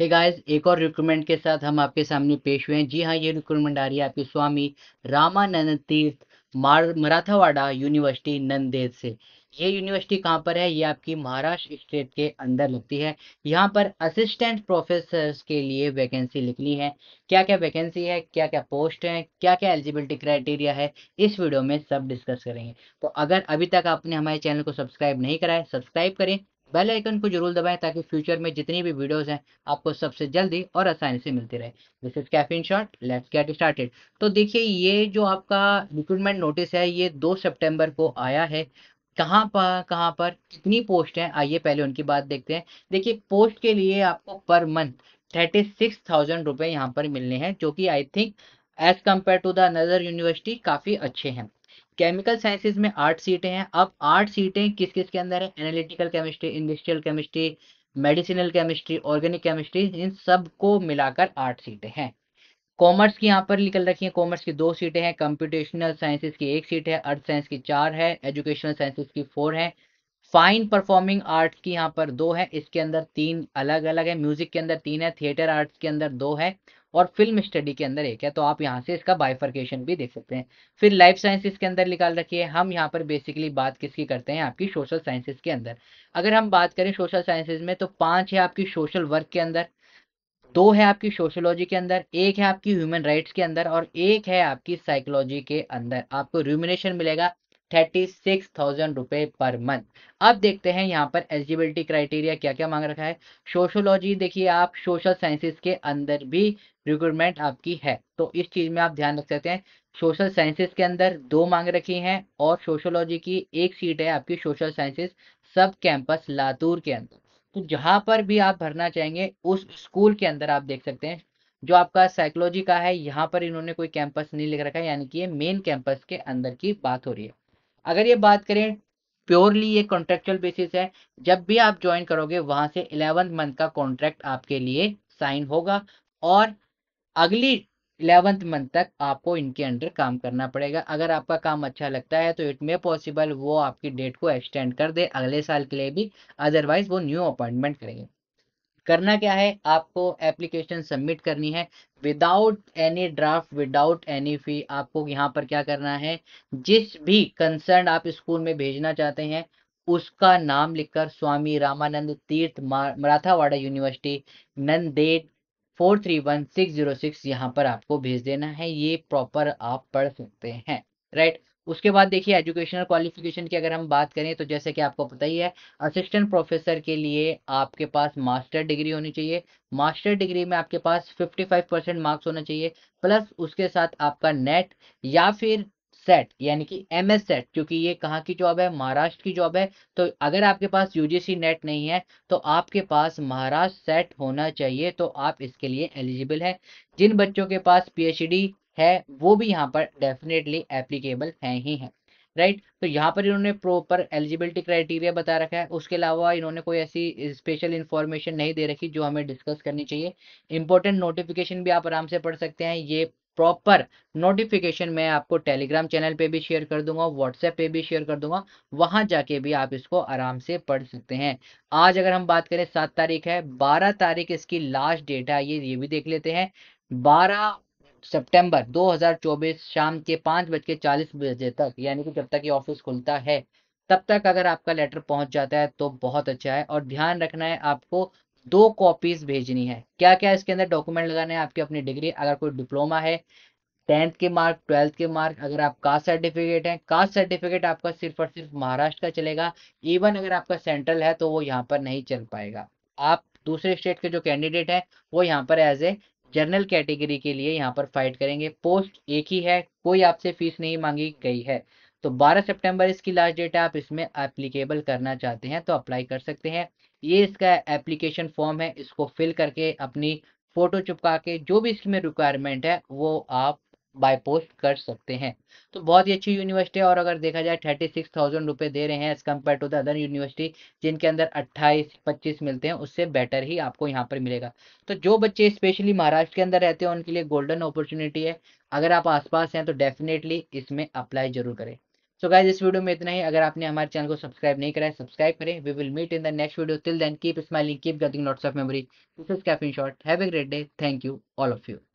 हे hey guys एक और recruitment के साथ हम आपके सामने पेश हुए हैं जी हाँ ये रिक्रूटमेंट आ रही है आपके स्वामी रामानंद तीर्थ मराठावाड़ा यूनिवर्सिटी नंदेद से ये यूनिवर्सिटी कहाँ पर है ये आपकी महाराष्ट्र स्टेट के अंदर लगती है यहाँ पर असिस्टेंट प्रोफेसर के लिए वैकेंसी लिखनी है क्या क्या वैकेंसी है क्या क्या पोस्ट है क्या क्या एलिजिबिलिटी क्राइटेरिया है इस वीडियो में सब डिस्कस करेंगे तो अगर अभी तक आपने हमारे चैनल को सब्सक्राइब नहीं करा है सब्सक्राइब करें बेल आइकन को जरूर दबाएं ताकि फ्यूचर में जितनी भी वीडियोस हैं आपको सबसे जल्दी और आसानी से मिलती रहे this is caffeine shot let's get started तो देखिए ये जो आपका रिक्रूटमेंट नोटिस है ये दो सितंबर को आया है कहाँ पर कहाँ पर कितनी पोस्ट हैं आइए पहले उनकी बात देखते हैं देखिए पोस्ट के लिए आपको per month thirty six thousand रुपये यहाँ पर मिलने हैं जो कि I think as compare to the another university काफ़ी अच्छे हैं केमिकल साइंसेज में आठ सीटें हैं अब आठ सीटें किस किस के अंदर है analytical chemistry industrial chemistry medicinal chemistry organic chemistry इन सब को मिलाकर आठ सीटें हैं कॉमर्स की यहाँ पर निकल रखी है कॉमर्स की दो सीटें हैं कंप्यूटेशनल साइंसेज की एक सीट है अर्थ साइंस की चार है एजुकेशनल साइंसेज की फोर है फाइन परफॉर्मिंग आर्ट की यहाँ पर दो है इसके अंदर तीन अलग अलग है म्यूजिक के अंदर तीन है थिएटर आर्ट्स के अंदर दो है और फिल्म स्टडी के अंदर एक है तो आप यहाँ से इसका बाइफर्केशन भी देख सकते हैं फिर लाइफ साइंसिस के अंदर निकाल रखिए हम यहाँ पर बेसिकली बात किसकी करते हैं आपकी सोशल साइंसेज के अंदर अगर हम बात करें सोशल साइंसेज में तो पांच है आपकी सोशल वर्क के अंदर दो है आपकी सोशोलॉजी के अंदर एक है आपकी ह्यूमन राइट्स के अंदर और एक है आपकी साइकोलॉजी के अंदर आपको र्यूमिनेशन मिलेगा थर्टी सिक्स थाउजेंड रुपए पर मंथ अब देखते हैं यहाँ पर एलिजिबिलिटी क्राइटेरिया क्या क्या मांग रखा है सोशोलॉजी देखिए आप सोशल साइंसिस के अंदर भी रिक्रूटमेंट आपकी है तो इस चीज़ में आप ध्यान रख सकते हैं सोशल साइंसिस के अंदर दो मांग रखी हैं और सोशोलॉजी की एक सीट है आपकी सोशल साइंसेज सब कैंपस लातूर के अंदर तो जहां पर भी आप भरना चाहेंगे उस स्कूल के अंदर आप देख सकते हैं जो आपका साइकोलॉजी का है यहाँ पर इन्होंने कोई कैंपस नहीं लिख रखा है यानी कि ये मेन कैंपस के अंदर की बात हो रही है अगर ये बात करें प्योरली ये कॉन्ट्रेक्चुअल बेसिस है जब भी आप ज्वाइन करोगे वहां से इलेवंथ मंथ का कॉन्ट्रैक्ट आपके लिए साइन होगा और अगली इलेवंथ मंथ तक आपको इनके अंडर काम करना पड़ेगा अगर आपका काम अच्छा लगता है तो इट मे पॉसिबल वो आपकी डेट को एक्सटेंड कर दे अगले साल के लिए भी अदरवाइज वो न्यू अपॉइंटमेंट करेंगे करना क्या है आपको एप्लीकेशन सबमिट करनी है without any draft without any fee आपको यहाँ पर क्या करना है जिस भी कंसर्न आप स्कूल में भेजना चाहते हैं उसका नाम लिखकर Swami Ramanand Tirth Marathwada University Nanded four three one six zero six यहाँ पर आपको भेज देना है ये प्रॉपर आप पढ़ सकते हैं राइट उसके बाद देखिए एजुकेशनल क्वालिफिकेशन की अगर हम बात करें तो जैसे कि आपको पता ही है असिस्टेंट प्रोफेसर के लिए आपके पास मास्टर डिग्री होनी चाहिए मास्टर डिग्री में आपके पास 55 परसेंट मार्क्स होना चाहिए प्लस उसके साथ आपका नेट या फिर सेट यानी कि एम एस सेट क्योंकि ये कहाँ की जॉब है महाराष्ट्र की जॉब है तो अगर आपके पास यूजीसी नेट नहीं है तो आपके पास महाराष्ट्र सेट होना चाहिए तो आप इसके लिए एलिजिबल हैं जिन बच्चों के पास पी है वो भी यहाँ पर डेफिनेटली एप्लीकेबल है ही है राइट तो यहाँ पर इन्होंने प्रॉपर एलिजिबिलिटी क्राइटेरिया बता रखा है उसके अलावा इन्होंने कोई ऐसी स्पेशल इन्फॉर्मेशन नहीं दे रखी जो हमें डिस्कस करनी चाहिए इंपॉर्टेंट नोटिफिकेशन भी आप आराम से पढ़ सकते हैं ये प्रॉपर नोटिफिकेशन मैं आपको टेलीग्राम चैनल पे भी शेयर कर दूंगा व्हाट्सएप पे भी शेयर कर दूंगा वहां जाके भी आप इसको आराम से पढ़ सकते हैं आज अगर हम बात करें सात तारीख है बारह तारीख इसकी लास्ट डेट है ये ये भी देख लेते हैं बारह सितंबर 2024 शाम के पाँच बज के चालीस बजे तक यानी कि जब तक ये ऑफिस खुलता है तब तक अगर आपका लेटर पहुंच जाता है तो बहुत अच्छा है और ध्यान रखना है आपको दो कॉपीज भेजनी है क्या क्या इसके अंदर डॉक्यूमेंट लगाने हैं आपकी अपनी डिग्री अगर कोई डिप्लोमा है टेंथ के मार्क ट्वेल्थ के मार्क अगर आप कास्ट सर्टिफिकेट है कास्ट सर्टिफिकेट आपका सिर्फ और सिर्फ महाराष्ट्र का चलेगा इवन अगर आपका सेंट्रल है तो वो यहाँ पर नहीं चल पाएगा आप दूसरे स्टेट के जो कैंडिडेट हैं वो यहाँ पर एज ए जनरल कैटेगरी के लिए यहाँ पर फाइट करेंगे पोस्ट एक ही है कोई आपसे फीस नहीं मांगी गई है तो 12 सितंबर इसकी लास्ट डेट है आप इसमें एप्लीकेबल करना चाहते हैं तो अप्लाई कर सकते हैं ये इसका एप्लीकेशन फॉर्म है इसको फिल करके अपनी फ़ोटो चुपका के जो भी इसमें रिक्वायरमेंट है वो आप बाय पोस्ट कर सकते हैं तो बहुत ही अच्छी यूनिवर्सिटी है और अगर देखा जाए थर्टी सिक्स थाउजेंड रुपये दे रहे हैं as compare to the other university जिनके अंदर अट्ठाईस पच्चीस मिलते हैं उससे बेटर ही आपको यहाँ पर मिलेगा तो जो बच्चे स्पेशली महाराष्ट्र के अंदर रहते हैं उनके लिए गोल्डन अपॉर्चुनिटी है अगर आप आसपास हैं तो डेफिनेटली इसमें अप्लाई जरूर करें सो गाइज इस वीडियो में इतना ही अगर आपने हमारे चैनल को सब्सक्राइब नहीं करा है सब्सक्राइब करें we will meet in the next video till then keep smiling keep getting lots of memory this is caffeine shot have a great day thank you all of you